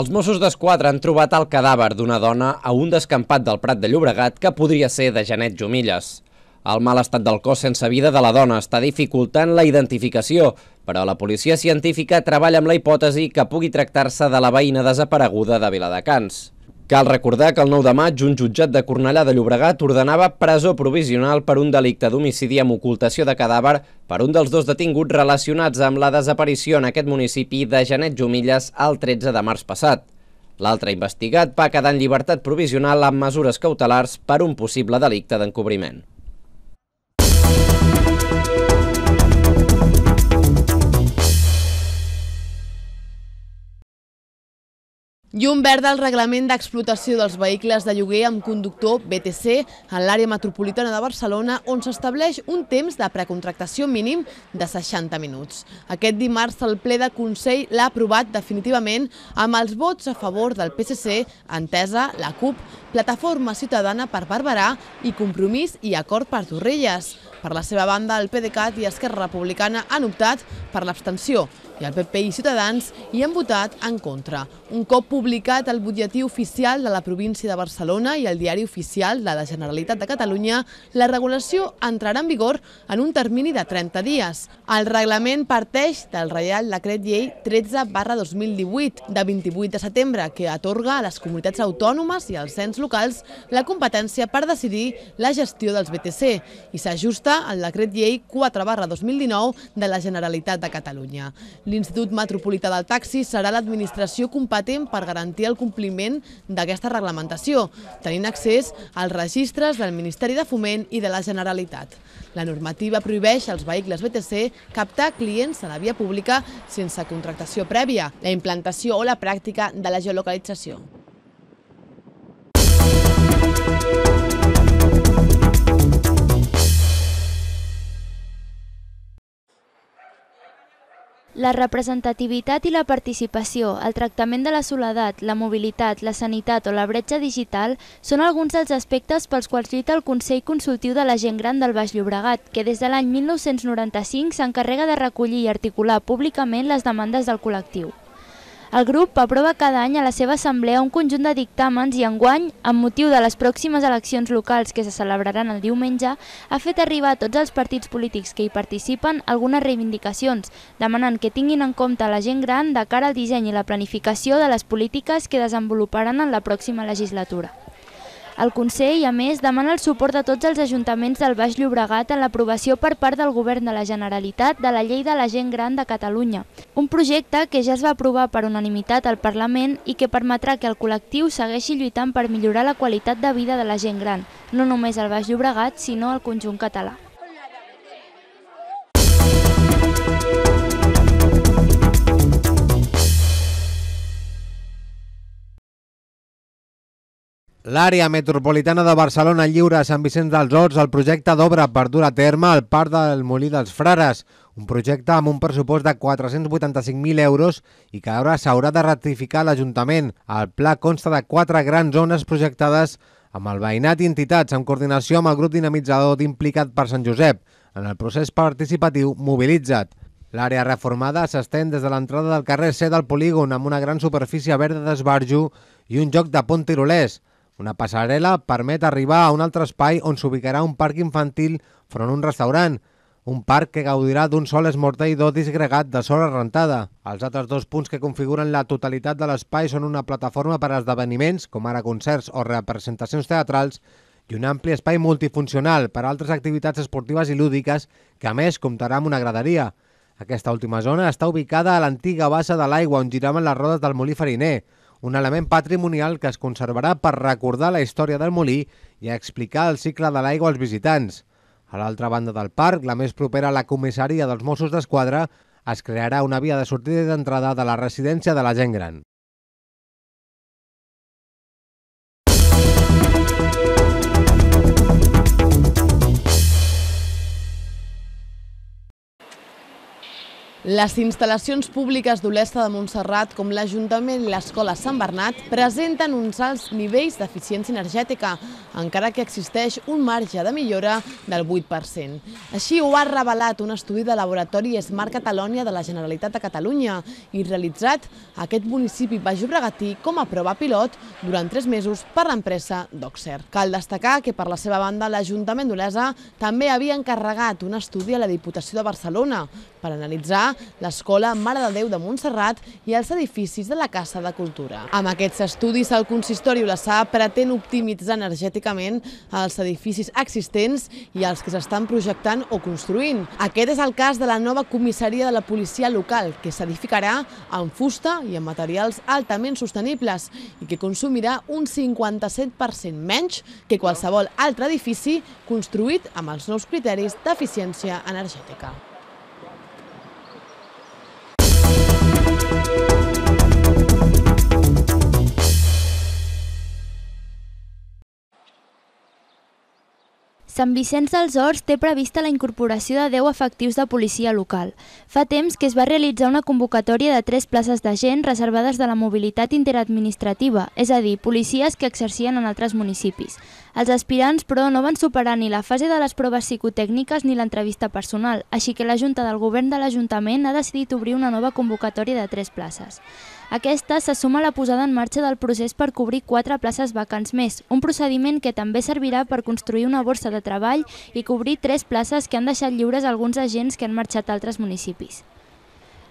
Els Mossos d'Esquadra han trobat el cadàver d'una dona a un descampat del Prat de Llobregat que podria ser de Janet Jumilles. El mal estat del cos sense vida de la dona està dificultant la identificació, però la policia científica treballa amb la hipòtesi que pugui tractar-se de la veïna desapareguda de Viladecans. Cal recordar que el 9 de maig un jutjat de Cornellà de Llobregat ordenava presó provisional per un delicte d'homicidi amb ocultació de cadàver per un dels dos detinguts relacionats amb la desaparició en aquest municipi de Janet Jumilles el 13 de març passat. L'altre investigat va quedar en llibertat provisional amb mesures cautelars per un possible delicte d'encobriment. Llum verda al reglament d'explotació dels vehicles de lloguer amb conductor BTC en l'àrea metropolitana de Barcelona, on s'estableix un temps de precontractació mínim de 60 minuts. Aquest dimarts el ple de Consell l'ha aprovat definitivament amb els vots a favor del PSC, Entesa, la CUP, Plataforma Ciutadana per Barberà i Compromís i Acord per Torrelles. Per la seva banda, el PDeCAT i Esquerra Republicana han optat per l'abstenció, i el PP i Ciutadans hi han votat en contra. Un cop publicat el butlletí oficial de la província de Barcelona i el diari oficial de la Generalitat de Catalunya, la regulació entrarà en vigor en un termini de 30 dies. El reglament parteix del Reial Decret Llei 13 barra 2018 de 28 de setembre que atorga a les comunitats autònomes i als ens locals la competència per decidir la gestió dels BTC i s'ajusta al Decret Llei 4 barra 2019 de la Generalitat de Catalunya. L'Institut Metropolità del Taxi serà l'administració competent per garantir el compliment d'aquesta reglamentació, tenint accés als registres del Ministeri de Foment i de la Generalitat. La normativa prohibeix als vehicles BTC captar clients a la via pública sense contractació prèvia, la implantació o la pràctica de la geolocalització. La representativitat i la participació, el tractament de la soledat, la mobilitat, la sanitat o la bretxa digital són alguns dels aspectes pels quals lluita el Consell Consultiu de la Gent Gran del Baix Llobregat, que des de l'any 1995 s'encarrega de recollir i articular públicament les demandes del col·lectiu. El grup aprova cada any a la seva assemblea un conjunt de dictàmens i enguany, amb motiu de les pròximes eleccions locals que se celebraran el diumenge, ha fet arribar a tots els partits polítics que hi participen algunes reivindicacions, demanant que tinguin en compte la gent gran de cara al disseny i la planificació de les polítiques que desenvoluparan en la pròxima legislatura. El Consell, a més, demana el suport de tots els ajuntaments del Baix Llobregat en l'aprovació per part del Govern de la Generalitat de la Llei de la Gent Gran de Catalunya, un projecte que ja es va aprovar per unanimitat al Parlament i que permetrà que el col·lectiu segueixi lluitant per millorar la qualitat de vida de la gent gran, no només al Baix Llobregat, sinó al conjunt català. L'àrea metropolitana de Barcelona lliure a Sant Vicenç dels Horts el projecte d'obra per dur a terme al parc del Molí dels Frares, un projecte amb un pressupost de 485.000 euros i que ara s'haurà de ratificar l'Ajuntament. El pla consta de quatre grans zones projectades amb el veïnat i entitats en coordinació amb el grup dinamitzador d'implicat per Sant Josep en el procés participatiu Mobilitza't. L'àrea reformada s'estén des de l'entrada del carrer C del polígon amb una gran superfície verda d'esbarjo i un joc de pont tirolès, una passarel·la permet arribar a un altre espai on s'ubicarà un parc infantil front a un restaurant, un parc que gaudirà d'un sol d'or disgregat de sola rentada. Els altres dos punts que configuren la totalitat de l'espai són una plataforma per a esdeveniments, com ara concerts o representacions teatrals, i un ampli espai multifuncional per a altres activitats esportives i lúdiques que, a més, comptarà amb una graderia. Aquesta última zona està ubicada a l'antiga bassa de l'aigua on giraven les rodes del molí fariner, un element patrimonial que es conservarà per recordar la història del molí i explicar el cicle de l'aigua als visitants. A l'altra banda del parc, la més propera a la comissaria dels Mossos d'Esquadra, es crearà una via de sortida i d'entrada de la residència de la gent gran. Les instal·lacions públiques d'Olesa de Montserrat, com l'Ajuntament i l'Escola Sant Bernat, presenten uns alts nivells d'eficiència energètica, encara que existeix un marge de millora del 8%. Així ho ha revelat un estudi de laboratori Smart Catalonia de la Generalitat de Catalunya i realitzat a aquest municipi baixobregatí com a prova pilot durant tres mesos per l'empresa Doxer. Cal destacar que, per la seva banda, l'Ajuntament d'Olesa també havia encarregat un estudi a la Diputació de Barcelona per analitzar l'Escola Mare de Déu de Montserrat i els edificis de la Casa de Cultura. Amb aquests estudis, el consistori Olassà pretén optimitzar energèticament els edificis existents i els que s'estan projectant o construint. Aquest és el cas de la nova comissaria de la policia local, que s'edificarà amb fusta i amb materials altament sostenibles i que consumirà un 57% menys que qualsevol altre edifici construït amb els nous criteris d'eficiència energètica. Sant Vicenç dels Horts té prevista la incorporació de 10 efectius de policia local. Fa temps que es va realitzar una convocatòria de 3 places de gent reservades de la mobilitat interadministrativa, és a dir, policies que exercien en altres municipis. Els aspirants, però, no van superar ni la fase de les proves psicotècniques ni l'entrevista personal, així que la Junta del Govern de l'Ajuntament ha decidit obrir una nova convocatòria de tres places. Aquesta se suma a la posada en marxa del procés per cobrir quatre places vacants més, un procediment que també servirà per construir una borsa de treball i cobrir tres places que han deixat lliures alguns agents que han marxat a altres municipis.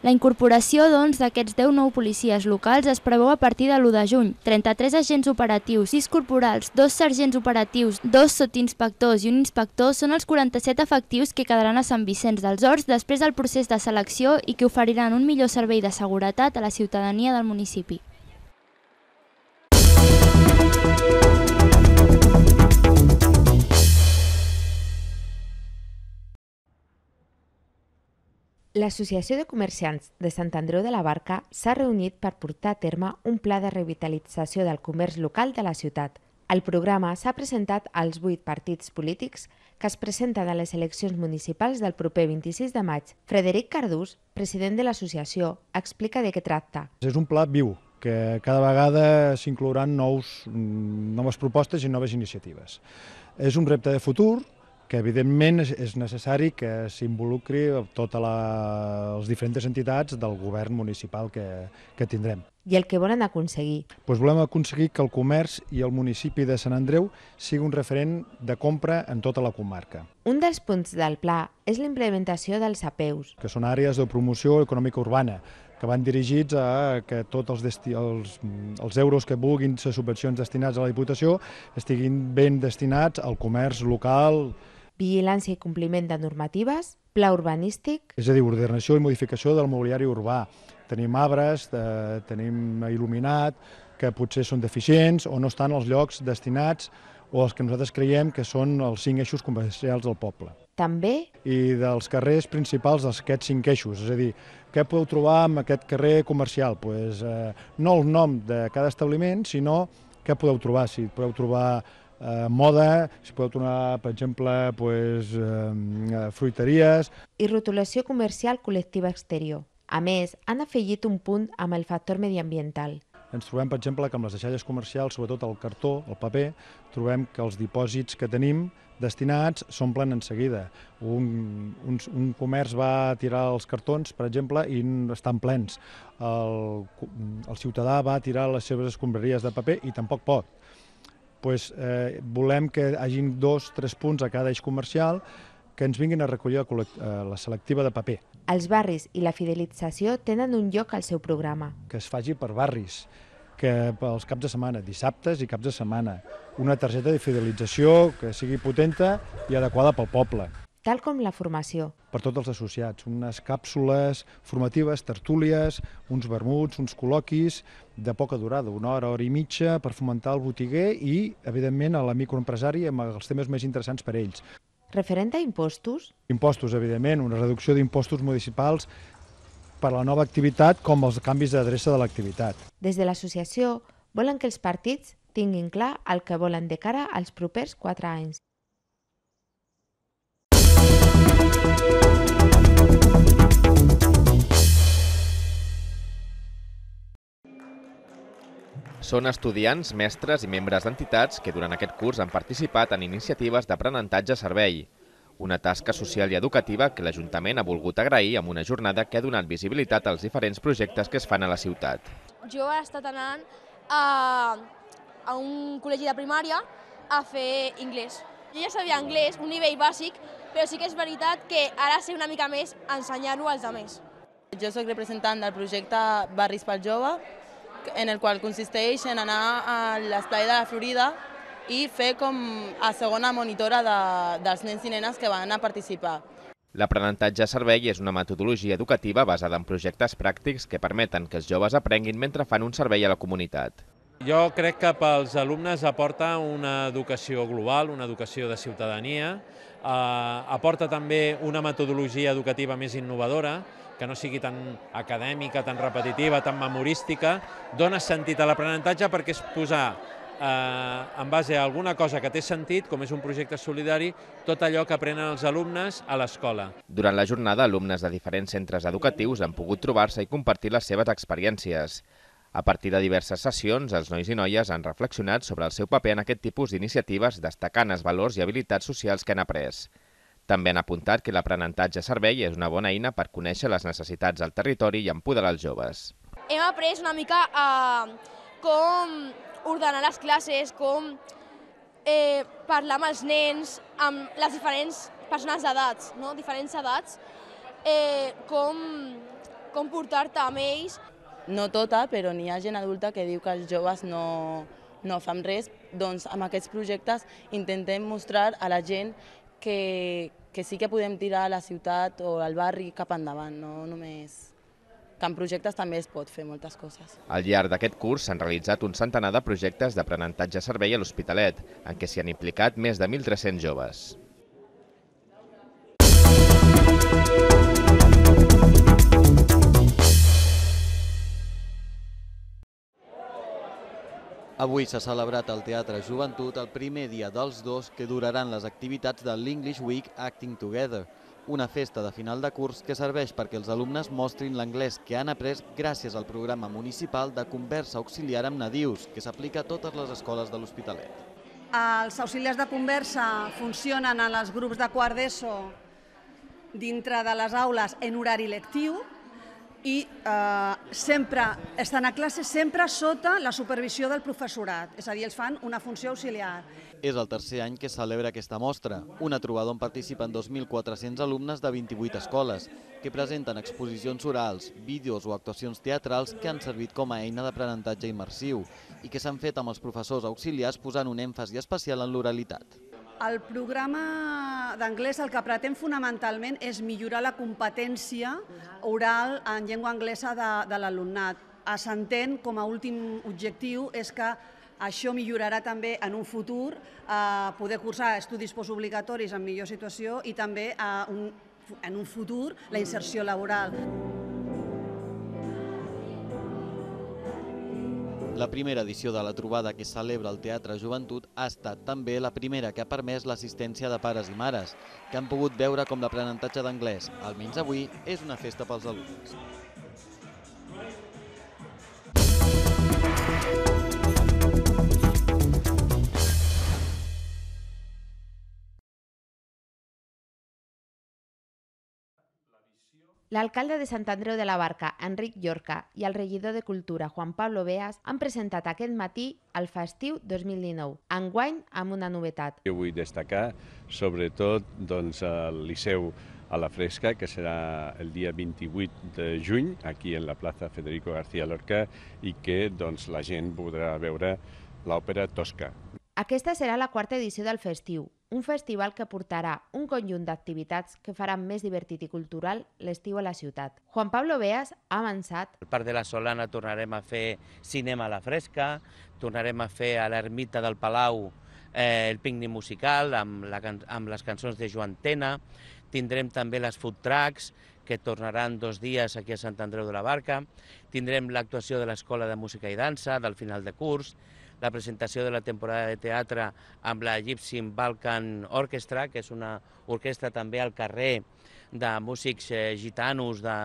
La incorporació, doncs, d'aquests 10 nou policies locals es preveu a partir de l'1 de juny. 33 agents operatius, 6 corporals, 2 sergents operatius, 2 sotinspectors i un inspector són els 47 efectius que quedaran a Sant Vicenç dels Horts després del procés de selecció i que oferiran un millor servei de seguretat a la ciutadania del municipi. L'Associació de Comerciants de Sant Andreu de la Barca s'ha reunit per portar a terme un pla de revitalització del comerç local de la ciutat. El programa s'ha presentat als vuit partits polítics que es presenten a les eleccions municipals del proper 26 de maig. Frederic Cardús, president de l'associació, explica de què tracta. És un pla viu, que cada vegada s'inclouran noves propostes i noves iniciatives. És un repte de futur, que evidentment és necessari que s'involucri totes les diferents entitats del govern municipal que, que tindrem. I el que volen aconseguir? Pues volem aconseguir que el comerç i el municipi de Sant Andreu sigui un referent de compra en tota la comarca. Un dels punts del pla és l'implementació dels apeus. Que són àrees de promoció econòmica urbana, que van dirigits a que tots els, desti... els, els euros que vulguin ser subvencions destinats a la Diputació estiguin ben destinats al comerç local, vigilància i compliment de normatives, pla urbanístic... És a dir, ordenació i modificació del mobiliari urbà. Tenim arbres, de, eh, tenim il·luminat, que potser són deficients o no estan als llocs destinats o els que nosaltres creiem que són els cinc eixos comercials del poble. També? I dels carrers principals d'aquests cinc eixos, és a dir, què podeu trobar en aquest carrer comercial? Pues, eh, no el nom de cada establiment, sinó què podeu trobar, si podeu trobar Eh, moda, si podeu tornar, per exemple, pues, eh, eh, fruiteries... I rotulació comercial col·lectiva exterior. A més, han afegit un punt amb el factor mediambiental. Ens trobem, per exemple, que amb les deixalles comercials, sobretot el cartó, el paper, trobem que els dipòsits que tenim destinats s'omplen en seguida. Un, un, un comerç va tirar els cartons, per exemple, i estan plens. El, el ciutadà va tirar les seves escombraries de paper i tampoc pot doncs, eh, volem que hagin dos, tres punts a cada eix comercial que ens vinguin a recollir la, eh, la selectiva de paper. Els barris i la fidelització tenen un lloc al seu programa. Que es faci per barris, que pels caps de setmana, dissabtes i caps de setmana. Una targeta de fidelització que sigui potenta i adequada pel poble tal com la formació. Per tots els associats, unes càpsules formatives, tertúlies, uns vermuts, uns col·loquis de poca durada, una hora, hora i mitja, per fomentar el botiguer i, evidentment, a la microempresària amb els temes més interessants per a ells. Referent a impostos? Impostos, evidentment, una reducció d'impostos municipals per a la nova activitat com els canvis d'adreça de l'activitat. Des de l'associació volen que els partits tinguin clar el que volen de cara als propers quatre anys. Són estudiants, mestres i membres d'entitats que durant aquest curs han participat en iniciatives d'aprenentatge-servei, una tasca social i educativa que l'Ajuntament ha volgut agrair amb una jornada que ha donat visibilitat als diferents projectes que es fan a la ciutat. Jo he estat anant a, a un col·legi de primària a fer anglès jo ja sabia anglès, un nivell bàsic, però sí que és veritat que ara sé una mica més ensenyar-ho als altres. Jo sóc representant del projecte Barris pel Jove, en el qual consisteix en anar a l'esplai de la Florida i fer com a segona monitora de, dels nens i nenes que van a participar. L'aprenentatge servei és una metodologia educativa basada en projectes pràctics que permeten que els joves aprenguin mentre fan un servei a la comunitat. Jo crec que pels alumnes aporta una educació global, una educació de ciutadania, eh, aporta també una metodologia educativa més innovadora, que no sigui tan acadèmica, tan repetitiva, tan memorística, dona sentit a l'aprenentatge perquè és posar eh, en base a alguna cosa que té sentit, com és un projecte solidari, tot allò que aprenen els alumnes a l'escola. Durant la jornada, alumnes de diferents centres educatius han pogut trobar-se i compartir les seves experiències. A partir de diverses sessions, els nois i noies han reflexionat sobre el seu paper en aquest tipus d'iniciatives, destacant els valors i habilitats socials que han après. També han apuntat que l'aprenentatge servei és una bona eina per conèixer les necessitats del territori i empoderar els joves. Hem après una mica eh, com ordenar les classes, com eh, parlar amb els nens, amb les diferents persones d'edats, no? diferents edats, eh, com, com portar-te amb ells no tota, però n'hi ha gent adulta que diu que els joves no, no fan res, doncs amb aquests projectes intentem mostrar a la gent que, que sí que podem tirar la ciutat o el barri cap endavant, no només que en projectes també es pot fer moltes coses. Al llarg d'aquest curs s'han realitzat un centenar de projectes d'aprenentatge-servei a l'Hospitalet, en què s'hi han implicat més de 1.300 joves. Avui s'ha celebrat al Teatre Joventut el primer dia dels dos que duraran les activitats de l'English Week Acting Together, una festa de final de curs que serveix perquè els alumnes mostrin l'anglès que han après gràcies al programa municipal de conversa auxiliar amb nadius, que s'aplica a totes les escoles de l'Hospitalet. Els auxiliars de conversa funcionen en els grups de quart d'ESO dintre de les aules en horari lectiu, i eh, sempre estan a classe sempre sota la supervisió del professorat, és a dir, els fan una funció auxiliar. És el tercer any que celebra aquesta mostra, una trobada on participen 2.400 alumnes de 28 escoles, que presenten exposicions orals, vídeos o actuacions teatrals que han servit com a eina d'aprenentatge immersiu i que s'han fet amb els professors auxiliars posant un èmfasi especial en l'oralitat. El programa d'anglès el que pretén fonamentalment és millorar la competència oral en llengua anglesa de, de l'alumnat. S'entén com a últim objectiu és que això millorarà també en un futur eh, poder cursar estudis postobligatoris en millor situació i també a eh, un, en un futur la inserció laboral. La primera edició de la trobada que celebra el Teatre Joventut ha estat també la primera que ha permès l'assistència de pares i mares, que han pogut veure com l'aprenentatge d'anglès, almenys avui, és una festa pels alumnes. L'alcalde de Sant Andreu de la Barca, Enric Llorca, i el regidor de Cultura, Juan Pablo Beas, han presentat aquest matí el festiu 2019, enguany amb una novetat. Jo vull destacar sobretot doncs, el Liceu a la Fresca, que serà el dia 28 de juny, aquí en la plaça Federico García Lorca, i que doncs, la gent podrà veure l'òpera Tosca. Aquesta serà la quarta edició del festiu, un festival que portarà un conjunt d'activitats que faran més divertit i cultural l'estiu a la ciutat. Juan Pablo Beas ha avançat. Al Parc de la Solana tornarem a fer cinema a la fresca, tornarem a fer a l'ermita del Palau eh, el pícnic musical amb, la, amb les cançons de Joan Tena, tindrem també les food trucks, que tornaran dos dies aquí a Sant Andreu de la Barca, tindrem l'actuació de l'Escola de Música i Dansa del final de curs, la presentació de la temporada de teatre amb la Gypsy Balkan Orchestra, que és una orquestra també al carrer de músics eh, gitanos de,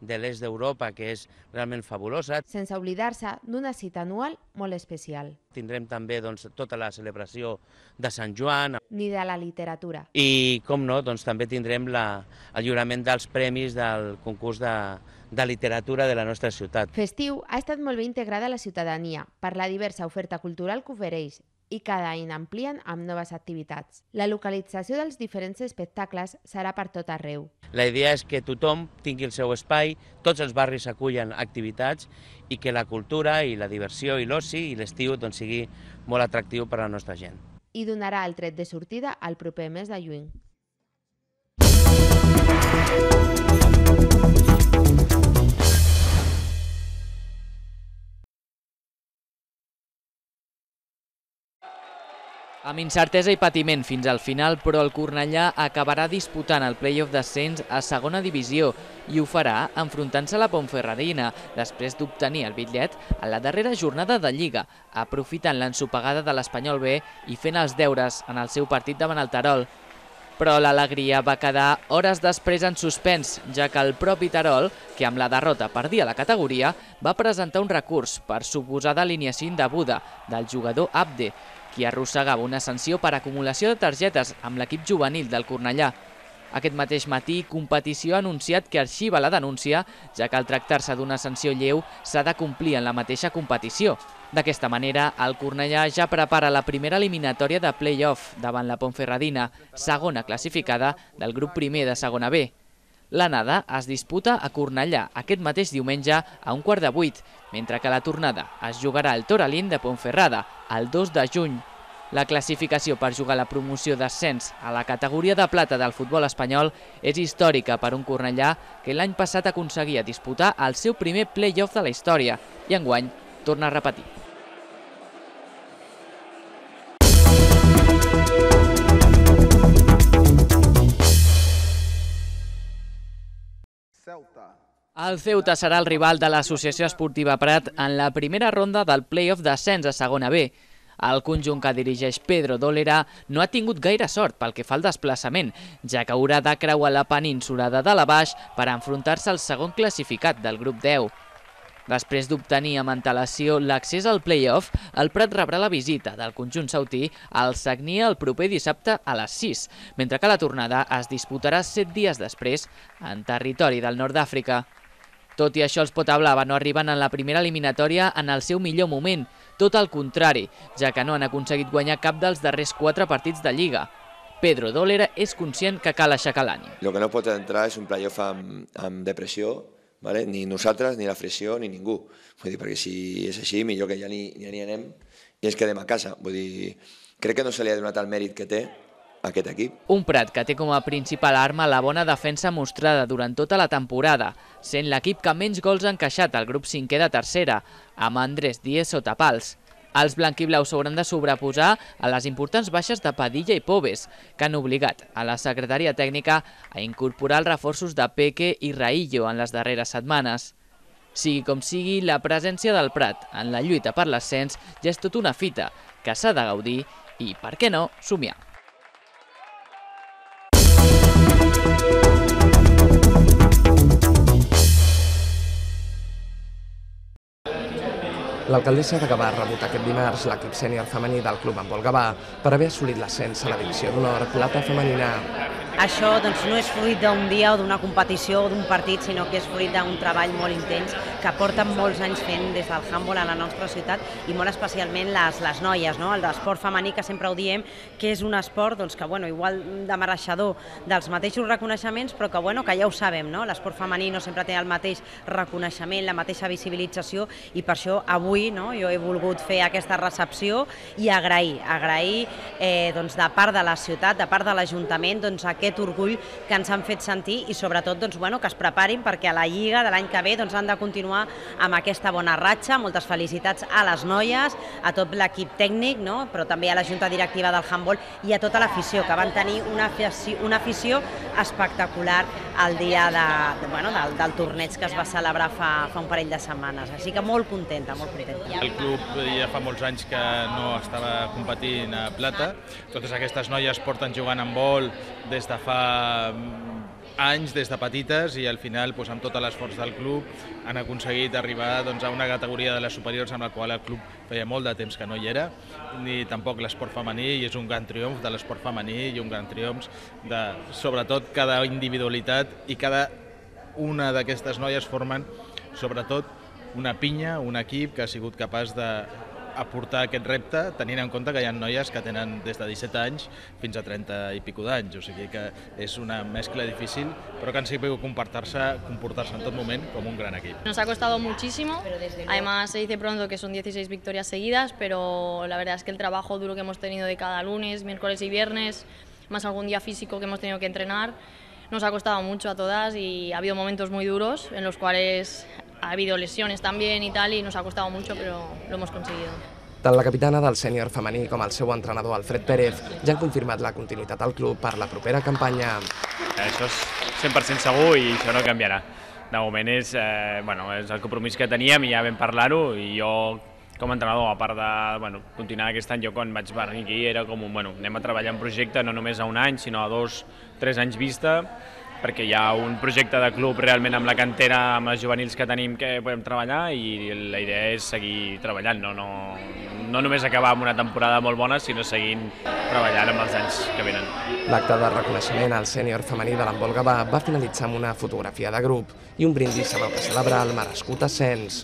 de l'est d'Europa, que és realment fabulosa. Sense oblidar-se d'una cita anual molt especial. Tindrem també doncs, tota la celebració de Sant Joan. Ni de la literatura. I, com no, doncs, també tindrem la, el lliurament dels premis del concurs de, de literatura de la nostra ciutat. Festiu ha estat molt bé integrada a la ciutadania per la diversa oferta cultural que ofereix i cada any amplien amb noves activitats. La localització dels diferents espectacles serà per tot arreu. La idea és que tothom tingui el seu espai, tots els barris acullen activitats i que la cultura i la diversió i l'oci i l'estiu doncs, sigui molt atractiu per a la nostra gent. I donarà el tret de sortida al proper mes de juny. Amb incertesa i patiment fins al final, però el Cornellà acabarà disputant el play-off d'ascens a segona divisió i ho farà enfrontant-se a la Pontferradina després d'obtenir el bitllet a la darrera jornada de Lliga, aprofitant l'ensopegada de l'Espanyol B i fent els deures en el seu partit davant el Tarol. Però l'alegria va quedar hores després en suspens, ja que el propi Tarol, que amb la derrota perdia la categoria, va presentar un recurs per suposada alineació indebuda del jugador Abde, qui arrossegava una sanció per acumulació de targetes amb l'equip juvenil del Cornellà. Aquest mateix matí, Competició ha anunciat que arxiva la denúncia, ja que al tractar-se d'una sanció lleu s'ha de complir en la mateixa competició. D'aquesta manera, el Cornellà ja prepara la primera eliminatòria de play-off davant la Pontferradina, segona classificada del grup primer de segona B. L'anada es disputa a Cornellà aquest mateix diumenge a un quart de vuit, mentre que la tornada es jugarà al Toralín de Pontferrada el 2 de juny. La classificació per jugar la promoció d'ascens a la categoria de plata del futbol espanyol és històrica per un Cornellà que l'any passat aconseguia disputar el seu primer play-off de la història i enguany torna a repetir. El Ceuta serà el rival de l'Associació Esportiva Prat en la primera ronda del play-off d'ascens a segona B. El conjunt que dirigeix Pedro Dolera no ha tingut gaire sort pel que fa al desplaçament, ja que haurà de creuar la península de Dalabaix per enfrontar-se al segon classificat del grup 10. Després d'obtenir amb antelació l'accés al play-off, el Prat rebrà la visita del conjunt sautí al Sagnia el proper dissabte a les 6, mentre que la tornada es disputarà 7 dies després en territori del nord d'Àfrica. Tot i això, els Potablava no arriben en la primera eliminatòria en el seu millor moment, tot el contrari, ja que no han aconseguit guanyar cap dels darrers 4 partits de Lliga. Pedro Dólera és conscient que cal aixecar l'any. El que no pot entrar és un playoff amb, amb depressió, vale? ni nosaltres, ni la fresión, ni ningú. Vull dir, perquè si és així, millor que ja ni, ja ni anem i ens quedem a casa. Vull dir, crec que no se li ha donat el mèrit que té, aquest equip. Un Prat que té com a principal arma la bona defensa mostrada durant tota la temporada, sent l'equip que menys gols ha encaixat al grup cinquè de tercera, amb Andrés Díez sota pals. Els blanquiblaus s'hauran de sobreposar a les importants baixes de Padilla i Pobes, que han obligat a la secretària tècnica a incorporar els reforços de Peque i Raillo en les darreres setmanes. Sigui com sigui, la presència del Prat en la lluita per l'ascens ja és tota una fita que s'ha de gaudir i, per què no, somiar. L'alcaldessa de Gavà ha rebut aquest dimarts l'equip sènior femení del club en Volgavà per haver assolit l'ascens a la divisió d'honor plata femenina. Això doncs, no és fruit d'un dia o d'una competició o d'un partit, sinó que és fruit d'un treball molt intens que porten molts anys fent des del handball a la nostra ciutat i molt especialment les, les noies, no? El d'esport femení que sempre ho diem, que és un esport doncs, que bueno, igual de mereixedor dels mateixos reconeixements, però que, bueno, que ja ho sabem, no? l'esport femení no sempre té el mateix reconeixement, la mateixa visibilització i per això avui no? jo he volgut fer aquesta recepció i agrair, agrair eh, doncs, de part de la ciutat, de part de l'Ajuntament, doncs, aquest aquest orgull que ens han fet sentir i sobretot doncs, bueno, que es preparin perquè a la Lliga de l'any que ve doncs, han de continuar amb aquesta bona ratxa. Moltes felicitats a les noies, a tot l'equip tècnic, no? però també a la Junta Directiva del Handball i a tota l'afició, que van tenir una afició, una afició espectacular el dia de, de, bueno, del, del torneig que es va celebrar fa, fa un parell de setmanes. Així que molt contenta, molt contenta. El club ja fa molts anys que no estava competint a plata. Totes aquestes noies porten jugant en vol des de fa mm, anys des de petites i al final doncs, amb tot l'esforç del club han aconseguit arribar doncs, a una categoria de les superiors amb la qual el club feia molt de temps que no hi era ni tampoc l'esport femení i és un gran triomf de l'esport femení i un gran triomf de sobretot cada individualitat i cada una d'aquestes noies formen sobretot una pinya, un equip que ha sigut capaç de aportar aquest repte tenint en compte que hi ha noies que tenen des de 17 anys fins a 30 i pico d'anys, o sigui que és una mescla difícil, però que han sigut comportar-se comportar en tot moment com un gran equip. Nos ha costado muchísimo, además se dice pronto que son 16 victorias seguidas, pero la verdad es que el trabajo duro que hemos tenido de cada lunes, miércoles y viernes, más algún día físico que hemos tenido que entrenar, nos ha costado mucho a todas y ha habido momentos muy duros en los cuales ha habido lesiones también y tal, y nos ha costado mucho, pero lo hemos conseguido. Tant la capitana del sènior femení com el seu entrenador Alfred Pérez ja han confirmat la continuïtat al club per la propera campanya. Això és 100% segur i això no canviarà. De moment és, eh, bueno, és el compromís que teníem i ja vam parlar-ho i jo com a entrenador, a part de bueno, continuar aquest any, jo quan vaig venir aquí era com un, bueno, anem a treballar en projecte no només a un any, sinó a dos, tres anys vista, perquè hi ha un projecte de club realment amb la cantera, amb els juvenils que tenim que podem treballar i la idea és seguir treballant, no, no, no només acabar amb una temporada molt bona, sinó seguint treballant amb els anys que venen. L'acte de reconeixement al sènior femení de l'Embolga va, va finalitzar amb una fotografia de grup i un brindis amb el que celebra el merescut ascens.